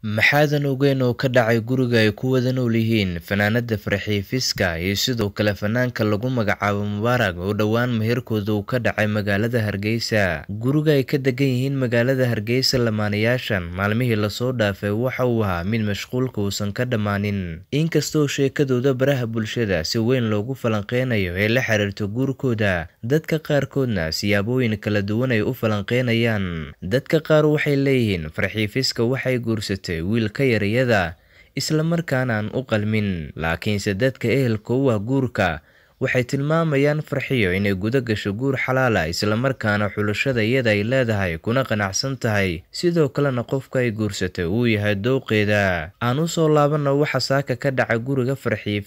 maxaadan ogeyn oo ka dhacay guriga ay ku wada nool yihiin fanaanada farxiifiska iyo sidoo kale fanaanka lagu magacaabo mubaarag oo dhowaan meherkooda uu ka dhacay magaalada hargeysa guriga ay ka degan yihiin magaalada hargeysa lamaanayaashan maalmihii lasoo dhaafay waxa uu ahaa mid mashquulka uusan ka dhammaanin inkastoo sheekadooda baraha bulshada si weyn loogu falanqeynayo ee la xiriirto guurkooda dadka qaarkoodna siyaabooyin kala duwan ay u falanqeynayaan dadka qaar waxay leeyihiin farxiifiska waxay guursatay noqotay wiilka yaryada isla markaanaan u qalmin laakiinse dadka ehelku waa guurka waxay tilmaamayaan farxiyo inay guda gasho guur xalaala ah, islamarkaana xulashada iyada ay leedahay kuna qanacsan tahay sidoo kalena qofka ay guursatay uu yahay dooqeeda aan usoo laabanno waxa saaka ka dhaca guriga farxiye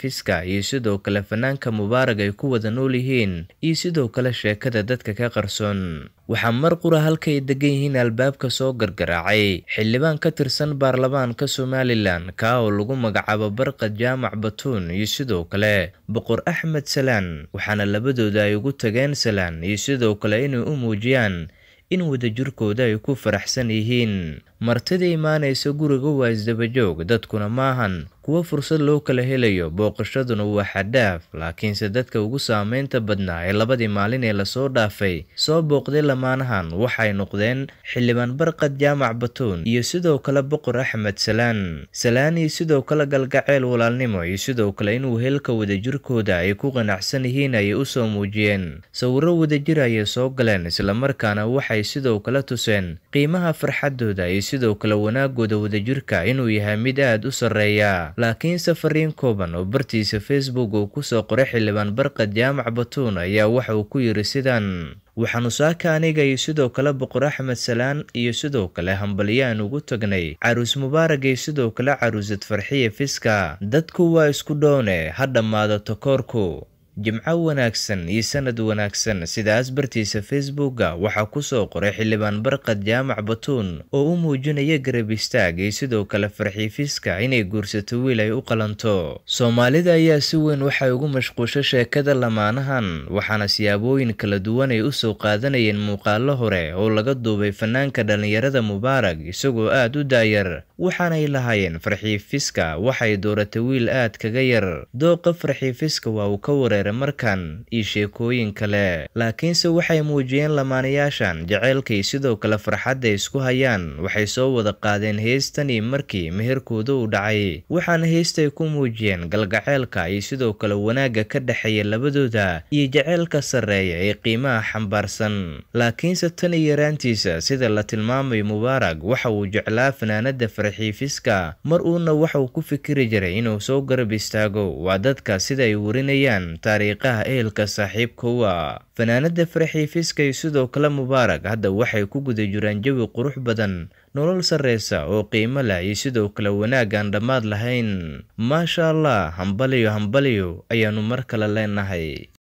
iyo sidoo kale fanaanka mubaarag ay ku wada nool yihiin iyo sidoo kale sheekada dadka ka qarsoon waxaa mar qura halkaay degan yihiin albaabka soo gargaraacay xildhibaan ka tirsan baarlamaanka somalilan kaa oo lagu magacaabo barqa jaamac batuun iyo sidoo kale boqor axmed salaan waxaana labadooda ay ugu tageen salaan iyo sidoo kale inay u muujiyaan in wadajirkooda ay ku faraxsan yihiin martida imaanaysa guriga waa isdabajoog dadkuna maahan kuwo fursad loo kala helayo booqashaduna waa xadhaaf laakiinse dadka ugu saameynta badnaa ee labadii maalin ee lasoo dhaafay soo booqday lamaanahan waxay noqdeen xildhibaan barqad jaamac batuun iyo sidoo kale boqor axmed salaan salaan iyo sidoo kale galgaceel walaalnimo iyo sidoo kale in wehelka wadajirkooda ay ku qanacsan yihiin ayay usoo muujiyeen sawiro wadajir ayay soo galeen islamarkaana waxay sidoo kale tuseen qiimaha farxadooda sidoo kale wanaagooda wadajirka ah inuu yahay mid aad u sarreeya laakiinse fariin kooban oo bartiisa facebook uu ku soo qoray xildhibaan barkad jaamac batuun ayaa waxa uu ku yidhi sidan waxaanu saaka aniga iyo sidoo kale boqor axmed salaan iyo sidoo kale hambalyaan ugu tagnay caruus mubaarag iyo sidoo kale caruusad farxiye fiska dadku waa isku dhoone eh, ha dhammaadato koorku jimco wanaagsan iyo sanad wanaagsan sidaas bartiisa facebooka waxaa kusoo qoray xildhibaan barkad jaamac batuun oo u muujinaya garab istaag iyo sidoo kale farxiifiska inay guursato wiil ay u qalanto soomaalida ayaa si weyn waxay ugu mashquusha sheekada lamaanahan waxaana siyaabooyin kala duwan ay usoo qaadanayeen muuqaalo hore oo laga duubay fanaanka dhallinyarada mubaarag isagoo aad u daayar waxaanay lahaayeen farxiifiska waxay dooratay wiil aad kaga yar dooqa farxiifiska waa uu ka wareer dheere markan iyo sheekooyin kale laakiinse waxay muujiyeen lamaanayaashan jacaylkay sidoo kale farxadda isku hayaan waxay soo wada qaadeen heestani markii meherkooda u dhacay waxaana heestay ku muujiyeen galgaceelka iyo sidoo kale wanaagga ka dhexeeya labadooda iyo jaceylka sarreeya ee qiimaha xambaarsan laakiinse tan yaraantiisa sida la tilmaamayo mubaarag waxa uu jeclaa fanaanadda farxiifiska mar uuna waxauu ku fikiri jiray inuu soo garab istaago waa dadka sida ay warinayaan taariikhaha ehelka saaxiibka u fanaanada farxiifiska iyo sidoo kale mubaarag hadda waxay ku guda jiraan jawi qurux badan nolol sarreysa oo qiimo leh iyo sidoo kale wanaagaan dhammaad lahayn maasha allah hambaliyo hambaliyo ayaanu mar kale leenahay